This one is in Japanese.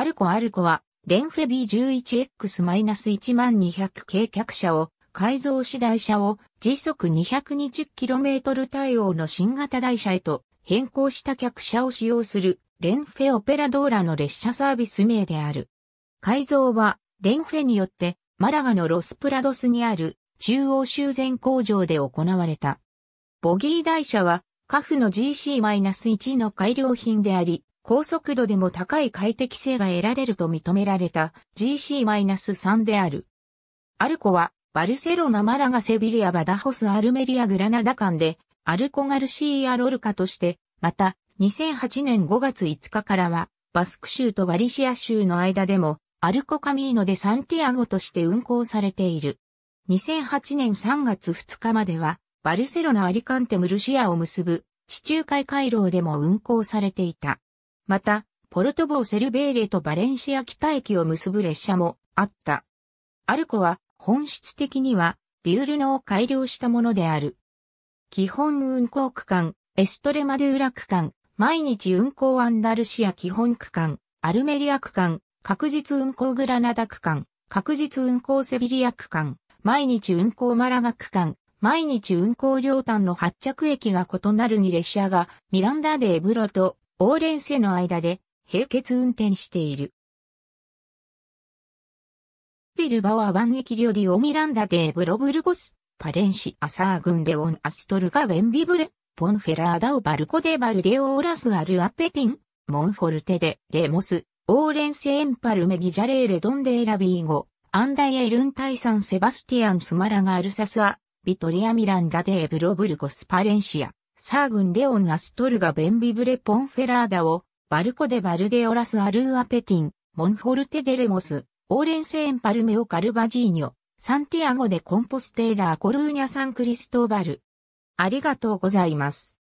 アルコアルコは、レンフェ B11X-1200 軽客車を、改造し台車を時速 220km 対応の新型台車へと変更した客車を使用するレンフェオペラドーラの列車サービス名である。改造はレンフェによってマラガのロスプラドスにある中央修繕工場で行われた。ボギー台車はカフの GC-1 の改良品であり、高速度でも高い快適性が得られると認められた GC-3 である。アルコはバルセロナ・マラガ・セビリア・バダホス・アルメリア・グラナダ間でアルコ・ガルシーア・ロルカとして、また2008年5月5日からはバスク州とガリシア州の間でもアルコ・カミーノでサンティアゴとして運行されている。2008年3月2日まではバルセロナ・アリカンテ・ムルシアを結ぶ地中海回廊でも運行されていた。また、ポルトボーセルベーレとバレンシア北駅を結ぶ列車もあった。アルコは本質的にはデュールノを改良したものである。基本運行区間、エストレマドゥーラ区間、毎日運行アンダルシア基本区間、アルメリア区間、確実運行グラナダ区間、確実運行セビリア区間、毎日運行マラガ区間、毎日運行両端の発着駅が異なるに列車がミランダ・デ・ブロとオーレンセの間で並結運転している。ビルバはンエキリオミランダデーブロブルゴス、パレンシアサーグンレオンアストルガウェンビブレ、ポンフェラーダオバルコデバルデオーラスアルアペティン、モンフォルテデ、レモス、オーレンセエンパルメギジャレーレドンデーラビーゴ、アンダイエルンタイサンセバスティアンスマラガアルサスア、ビトリアミランダデーブロブルゴスパレンシア。サーグン・レオン・アストルガ・ベンビブレ・ポンフェラーダを、バルコデ・バルデオラス・アルーア・ペティン、モンフォルテ・デレモス、オーレンセエン・パルメオ・カルバジーニョ、サンティアゴ・デ・コンポステーラー・コルーニャ・サン・クリストーバル。ありがとうございます。